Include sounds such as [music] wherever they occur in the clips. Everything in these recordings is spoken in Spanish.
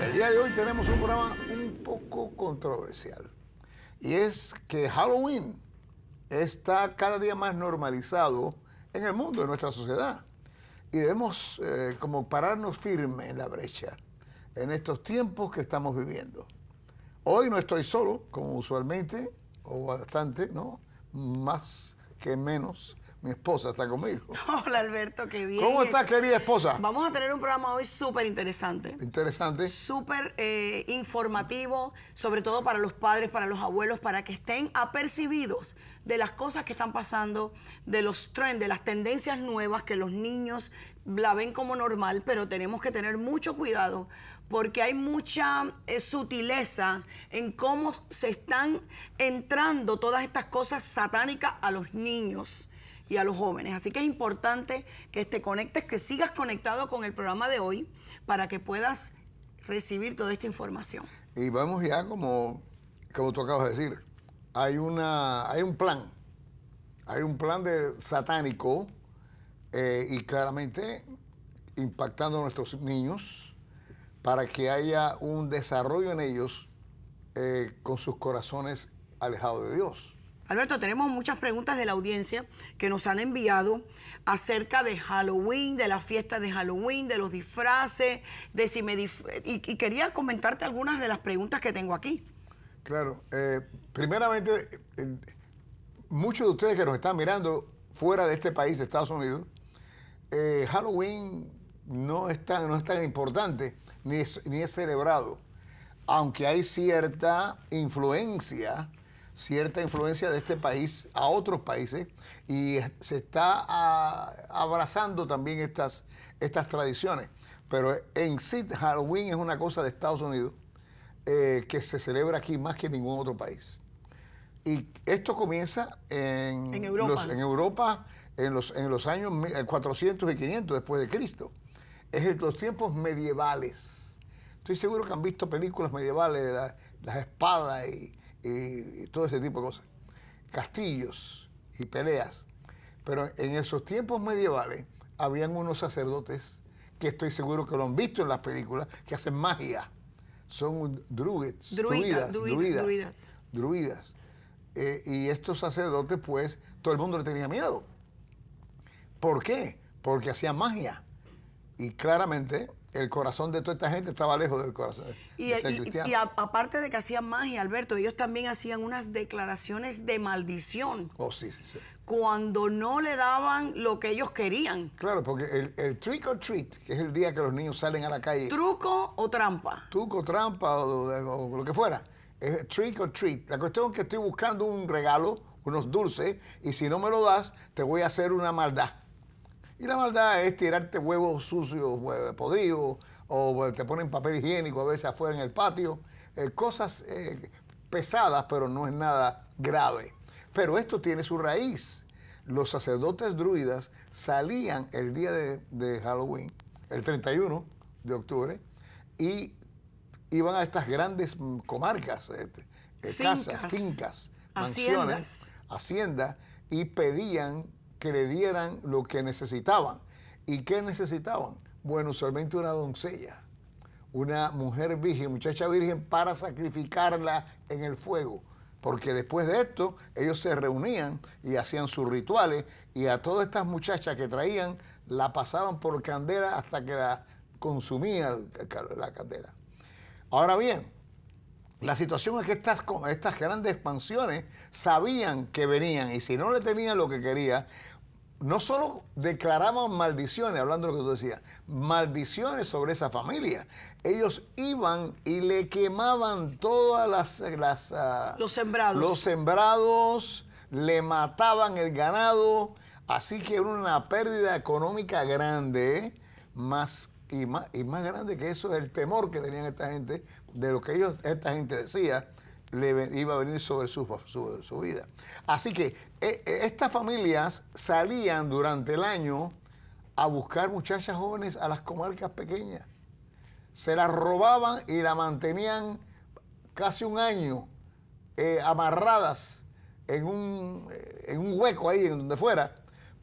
El día de hoy tenemos un programa un poco controversial. Y es que Halloween está cada día más normalizado en el mundo, en nuestra sociedad. Y debemos eh, como pararnos firme en la brecha, en estos tiempos que estamos viviendo. Hoy no estoy solo, como usualmente, o bastante, ¿no? Más que menos. Mi esposa está conmigo. [laughs] Hola Alberto, qué bien. ¿Cómo estás, querida esposa? Vamos a tener un programa hoy súper interesante. Interesante. Súper eh, informativo, sobre todo para los padres, para los abuelos, para que estén apercibidos de las cosas que están pasando, de los trends, de las tendencias nuevas que los niños la ven como normal, pero tenemos que tener mucho cuidado porque hay mucha eh, sutileza en cómo se están entrando todas estas cosas satánicas a los niños y a los jóvenes. Así que es importante que te conectes, que sigas conectado con el programa de hoy para que puedas recibir toda esta información. Y vamos ya como, como tú acabas de decir, hay, una, hay un plan, hay un plan de satánico eh, y claramente impactando a nuestros niños para que haya un desarrollo en ellos eh, con sus corazones alejados de Dios. Alberto, tenemos muchas preguntas de la audiencia que nos han enviado acerca de Halloween, de la fiesta de Halloween, de los disfraces, de si me y, quería comentarte algunas de las preguntas que tengo aquí. Claro, eh, primeramente, muchos de ustedes que nos están mirando fuera de este país, de Estados Unidos, eh, Halloween no es tan, no es tan importante ni ni es celebrado, aunque hay cierta influencia cierta influencia de este país a otros países y se está ah, abrazando también estas, estas tradiciones. Pero en sí, Halloween es una cosa de Estados Unidos eh, que se celebra aquí más que en ningún otro país. Y esto comienza en, Europa, en, los, años 400 y 500 después de Cristo. Es en los tiempos medievales. Estoy seguro que han visto películas medievales, las espadas y y todo ese tipo de cosas. Castillos y peleas. Pero en esos tiempos medievales habían unos sacerdotes que estoy seguro que lo han visto en las películas, que hacen magia. Son druidas, druidas, druidas. druidas. Eh, y estos sacerdotes, pues, todo el mundo le tenía miedo. ¿Por qué? Porque hacían magia. Y claramente el corazón de toda esta gente estaba lejos del corazón. Y, aparte de que hacían magia, Alberto, ellos también hacían unas declaraciones de maldición. Oh, sí, sí, sí. Cuando no le daban lo que ellos querían. Claro, porque el, trick or treat, que es el día que los niños salen a la calle. Truco o trampa. Truco, trampa o, o lo que fuera. Es trick or treat. La cuestión es que estoy buscando un regalo, unos dulces, y si no me lo das, te voy a hacer una maldad. Y la maldad es tirarte huevos sucios, huevos eh, podridos, o eh, te ponen papel higiénico a veces afuera en el patio. Eh, cosas pesadas, pero no es nada grave. Pero esto tiene su raíz. Los sacerdotes druidas salían el día de, Halloween, el 31 de octubre, y iban a estas grandes mm, comarcas, casas, fincas, mansiones, haciendas, y pedían que le dieran lo que necesitaban. ¿Y qué necesitaban? Bueno, solamente una doncella, una mujer virgen, muchacha virgen, para sacrificarla en el fuego. Porque después de esto, ellos se reunían y hacían sus rituales y a todas estas muchachas que traían, la pasaban por candela hasta que la consumía la candela. Ahora bien, la situación es que estas, estas grandes expansiones sabían que venían y si no le tenían lo que quería, no solo declaraban maldiciones, hablando de lo que tú decías, maldiciones sobre esa familia. Ellos iban y le quemaban todas las... Ah, los sembrados. Los sembrados, le mataban el ganado. Así que era una pérdida económica grande, más y más, grande que eso es el temor que tenían esta gente de lo que ellos, esta gente decía le iba a venir sobre su, su vida. Así que eh, eh, estas familias salían durante el año a buscar muchachas jóvenes a las comarcas pequeñas. Se las robaban y la mantenían casi un año eh, amarradas en un, en un hueco ahí, en donde fuera,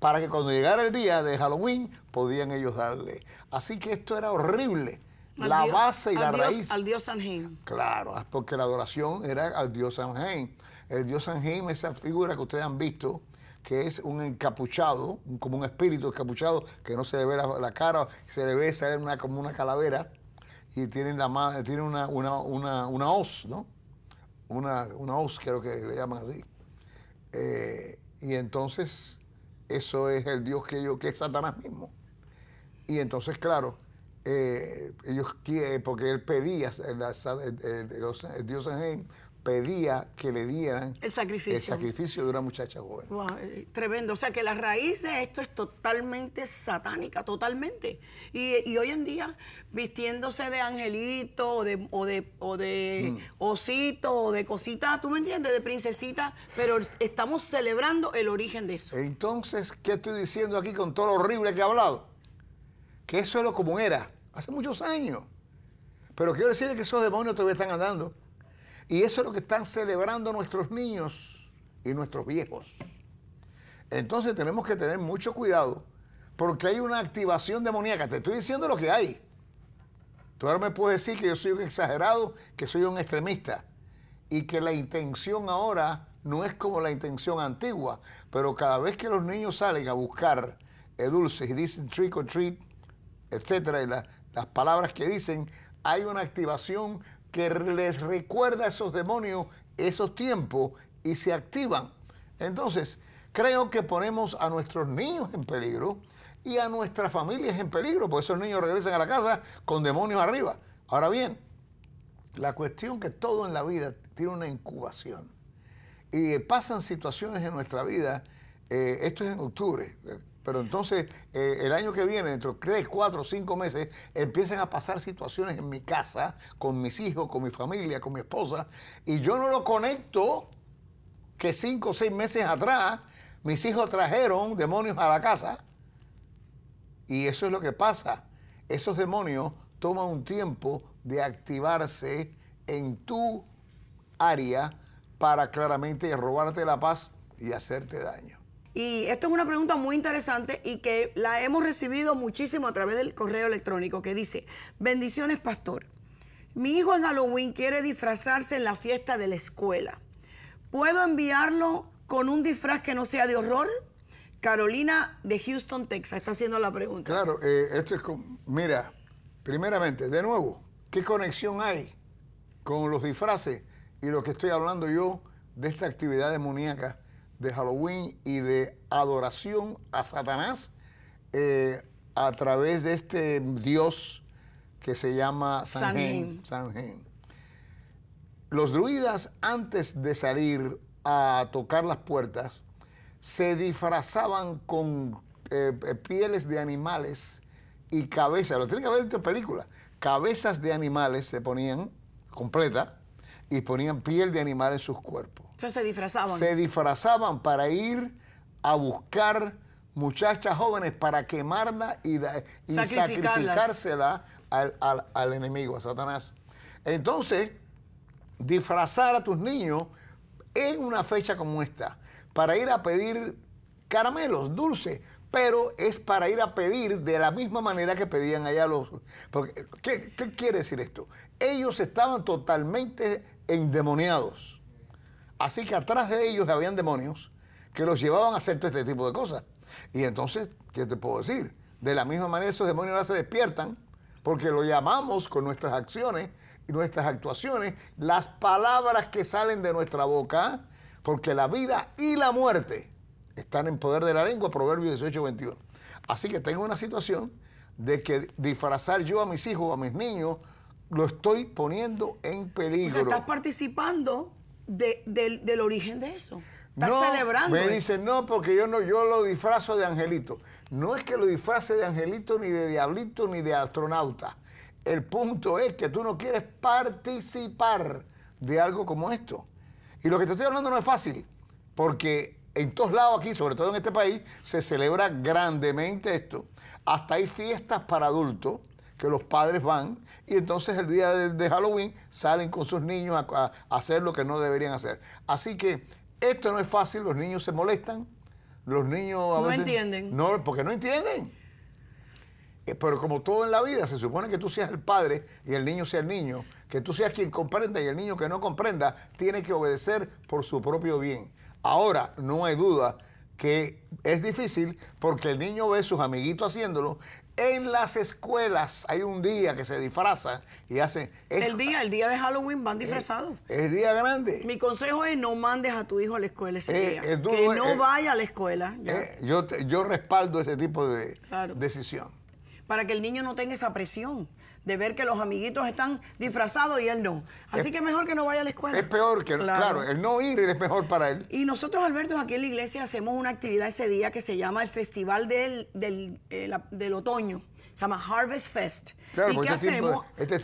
para que cuando llegara el día de Halloween podían ellos darle. Así que esto era horrible. la base y la raíz. Al dios Sanheim. Claro, ah, porque la adoración era al dios Sanheim. El dios es esa figura que ustedes han visto, que es un encapuchado, como un espíritu encapuchado, que no se le ve la, cara, se le ve salir una, como una calavera, y tiene, la, tiene una, una, hoz, ¿no? Una, una hoz, creo que le llaman así. Eh, y entonces eso es el Dios que ellos, que es Satanás mismo. Y entonces, claro, eh, ellos ellos porque él pedía, eh, el, Dios el, pedía que le dieran el sacrificio, de una muchacha joven. Eh, tremendo. O sea que la raíz de esto es totalmente satánica, totalmente. Y, hoy en día, vistiéndose de angelito o de, o de, mm. osito o de cosita, ¿tú me entiendes? De princesita, pero estamos celebrando el origen de eso. Entonces, ¿qué estoy diciendo aquí con todo lo horrible que he hablado? Que eso es lo común era hace muchos años. Pero quiero decirle que esos demonios todavía están andando. Y eso es lo que están celebrando nuestros niños y nuestros viejos. Entonces tenemos que tener mucho cuidado porque hay una activación demoníaca. Te estoy diciendo lo que hay. Tú ahora me puedes decir que yo soy un exagerado, que soy un extremista y que la intención ahora no es como la intención antigua, pero cada vez que los niños salen a buscar eh, dulces y dicen trick or treat, etcétera, y las palabras que dicen, hay una activación que les recuerda a esos demonios esos tiempos y se activan. Entonces, creo que ponemos a nuestros niños en peligro y a nuestras familias en peligro, porque esos niños regresan a la casa con demonios arriba. Ahora bien, la cuestión que todo en la vida tiene una incubación. Y pasan situaciones en nuestra vida, eh, esto es en octubre, pero entonces, eh, el año que viene, dentro de 3, 4, 5 meses, empiezan a pasar situaciones en mi casa, con mis hijos, con mi familia, con mi esposa, y yo no lo conecto que 5 o 6 meses atrás mis hijos trajeron demonios a la casa. Y eso es lo que pasa. Esos demonios toman un tiempo de activarse en tu área para claramente robarte la paz y hacerte daño. Y esto es una pregunta muy interesante y que la hemos recibido muchísimo a través del correo electrónico que dice, bendiciones pastor, mi hijo en Halloween quiere disfrazarse en la fiesta de la escuela. ¿Puedo enviarlo con un disfraz que no sea de horror? Carolina de Houston, Texas, está haciendo la pregunta. Claro, eh, esto es mira, primeramente, de nuevo, ¿qué conexión hay con los disfraces y lo que estoy hablando yo de esta actividad demoníaca de Halloween y de adoración a Satanás eh, a través de este dios que se llama San Los druidas antes de salir a tocar las puertas se disfrazaban con eh, eh, pieles de animales y cabezas. Lo tienen que ver en tu película. Cabezas de animales se ponían completa y ponían piel de animal en sus cuerpos. Entonces se disfrazaban. Se disfrazaban para ir a buscar muchachas jóvenes para quemarla y, sacrificársela al, al, enemigo, a Satanás. Entonces, disfrazar a tus niños en una fecha como esta, para ir a pedir caramelos, dulces, pero es para ir a pedir de la misma manera que pedían allá los... ¿qué, quiere decir esto? Ellos estaban totalmente endemoniados. Así que atrás de ellos habían demonios que los llevaban a hacer todo este tipo de cosas. Y entonces, ¿qué te puedo decir? De la misma manera esos demonios ahora se despiertan porque lo llamamos con nuestras acciones y nuestras actuaciones, las palabras que salen de nuestra boca, porque la vida y la muerte están en poder de la lengua, Proverbio 18, 21. Así que tengo una situación de que disfrazar yo a mis hijos, a mis niños, lo estoy poniendo en peligro. estás participando del origen de eso. Estás no, celebrando. Me dicen, no, porque yo no, yo lo disfrazo de angelito. No es que lo disfrace de angelito, ni de diablito, ni de astronauta. El punto es que tú no quieres participar de algo como esto. Y lo que te estoy hablando no es fácil, porque en todos lados aquí, sobre todo en este país, se celebra grandemente esto. Hasta hay fiestas para adultos que los padres van y entonces el día de, Halloween salen con sus niños a, hacer lo que no deberían hacer. Así que esto no es fácil, los niños se molestan, los niños a no entienden. No, porque no entienden. Eh, pero como todo en la vida, se supone que tú seas el padre y el niño sea el niño, que tú seas quien comprenda y el niño que no comprenda tiene que obedecer por su propio bien. Ahora, no hay duda que es difícil porque el niño ve a sus amiguitos haciéndolo. En las escuelas hay un día que se disfraza y hace... el día, el día de Halloween van eh, disfrazados. Es, día grande. Mi consejo es no mandes a tu hijo a la escuela ese eh, día. que no eh, vaya a la escuela. yo, yo respaldo ese tipo de decisión. Para que el niño no tenga esa presión de ver que los amiguitos están disfrazados y él no. Así es, que mejor que no vaya a la escuela. Es peor que, claro. el no ir es mejor para él. Y nosotros, Alberto, aquí en la iglesia hacemos una actividad ese día que se llama el Festival del, del, eh, Otoño se llama Harvest Fest. ¿Y qué este hacemos? Este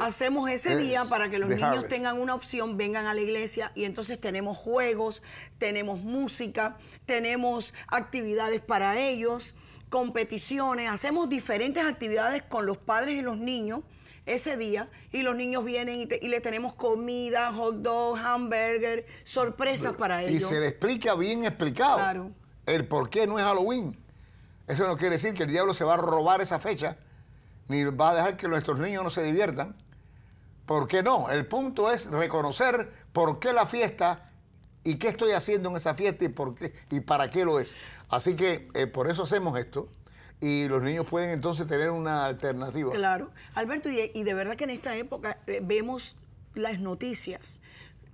hacemos ese día para que los niños tengan una opción, vengan a la iglesia y entonces tenemos juegos, tenemos música, tenemos actividades para ellos competiciones, hacemos diferentes actividades con los padres y los niños ese día y los niños vienen y, le tenemos comida, hot dog, hamburger, sorpresas para ellos. Y se le explica bien explicado el por qué no es Halloween. Eso no quiere decir que el diablo se va a robar esa fecha, ni va a dejar que nuestros niños no se diviertan. ¿Por qué no? El punto es reconocer por qué la fiesta y qué estoy haciendo en esa fiesta y, por qué, y para qué lo es. Así que eh, por eso hacemos esto y los niños pueden entonces tener una alternativa. Claro, Alberto, y, de verdad que en esta época eh, vemos las noticias,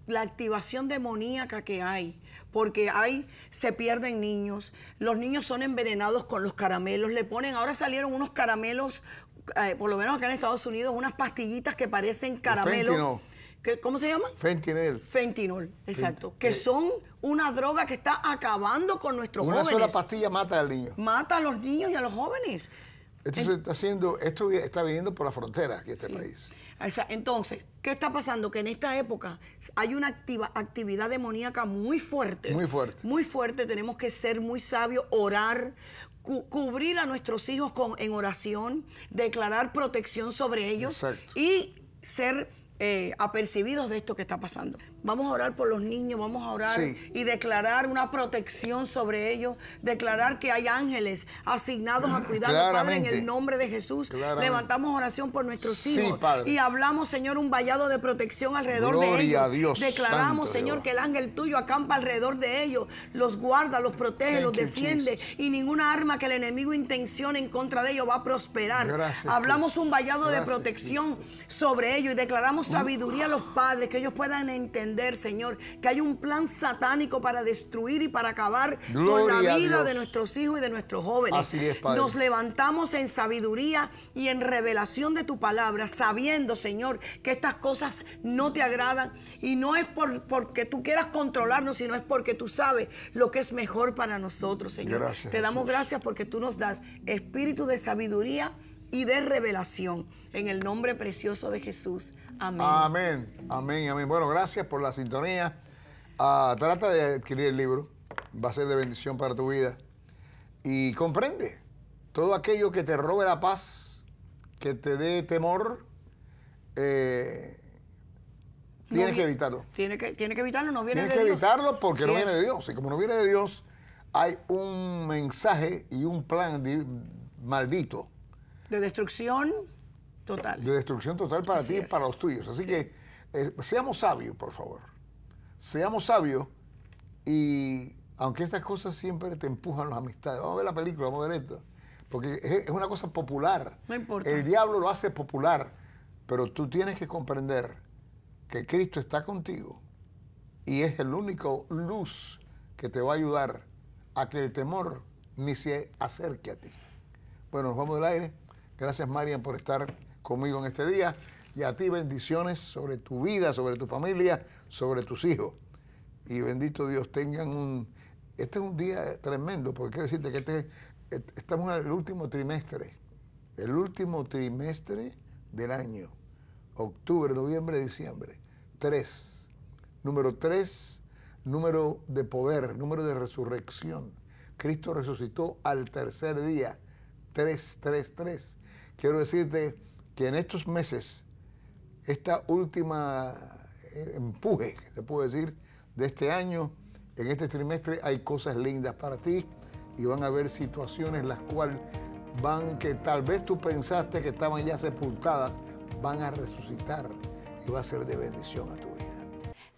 la activación demoníaca que hay, porque hay, se pierden niños, los niños son envenenados con los caramelos, le ponen, ahora salieron unos caramelos, eh, por lo menos acá en Estados Unidos, unas pastillitas que parecen caramelos. ¿cómo se llama? Fentinol. Fentinol, exacto. Que eh, son una droga que está acabando con nuestros jóvenes. Una sola pastilla mata al niño. Mata a los niños y a los jóvenes. Esto está haciendo, esto está viniendo por la frontera aquí este país. Entonces, ¿qué está pasando? Que en esta época hay una activa, actividad demoníaca muy fuerte. Muy fuerte. Muy fuerte. Tenemos que ser muy sabios, orar, cubrir a nuestros hijos con, en oración, declarar protección sobre ellos y ser eh, apercibidos de esto que está pasando. Vamos a orar por los niños, vamos a orar y declarar una protección sobre ellos, declarar que hay ángeles asignados a cuidar Padre, en el nombre de Jesús. Levantamos oración por nuestros hijos y hablamos, Señor, un vallado de protección alrededor de ellos. A Dios, declaramos, Señor, que el ángel tuyo acampa alrededor de ellos, los guarda, los protege, los defiende y ninguna arma que el enemigo intencione en contra de ellos va a prosperar. hablamos un vallado de protección sobre ellos y declaramos mm. sabiduría a los padres que ellos puedan entender Señor, que hay un plan satánico para destruir y para acabar con la vida de nuestros hijos y de nuestros jóvenes. Nos levantamos en sabiduría y en revelación de tu palabra, sabiendo, Señor, que estas cosas no te agradan y no es por, porque tú quieras controlarnos, sino es porque tú sabes lo que es mejor para nosotros, Señor. te damos gracias porque tú nos das espíritu de sabiduría y de revelación en el nombre precioso de Jesús. Amén. Amén, amén, Bueno, gracias por la sintonía. Ah, trata de adquirir el libro, va a ser de bendición para tu vida. Y comprende todo aquello que te robe la paz, que te dé temor, eh, tienes que evitarlo. Tiene que, tiene que evitarlo, no viene tienes que evitarlo porque no viene de Dios. Y como no viene de Dios, hay un mensaje y un plan maldito. De destrucción Total. De destrucción total para ti y para los tuyos. Así que eh, seamos sabios, por favor. Seamos sabios y aunque estas cosas siempre te empujan las amistades. Vamos a ver la película, vamos a ver esto. Porque es, una cosa popular. No importa. El diablo lo hace popular, pero tú tienes que comprender que Cristo está contigo y es el único luz que te va a ayudar a que el temor ni se acerque a ti. Bueno, nos vamos del aire. Gracias, Marian, por estar conmigo en este día. Y a ti bendiciones sobre tu vida, sobre tu familia, sobre tus hijos. Y bendito Dios, tengan un... Este es un día tremendo, porque quiero decirte que este, este, estamos en el último trimestre, el último trimestre del año, octubre, noviembre, diciembre. Tres, número tres, número de poder, número de resurrección. Cristo resucitó al tercer día, tres, tres, tres. Quiero decirte que en estos meses, esta última eh, empuje, se puedo decir, de este año, en este trimestre hay cosas lindas para ti y van a haber situaciones las cuales van, que tal vez tú pensaste que estaban ya sepultadas, van a resucitar y va a ser de bendición a tu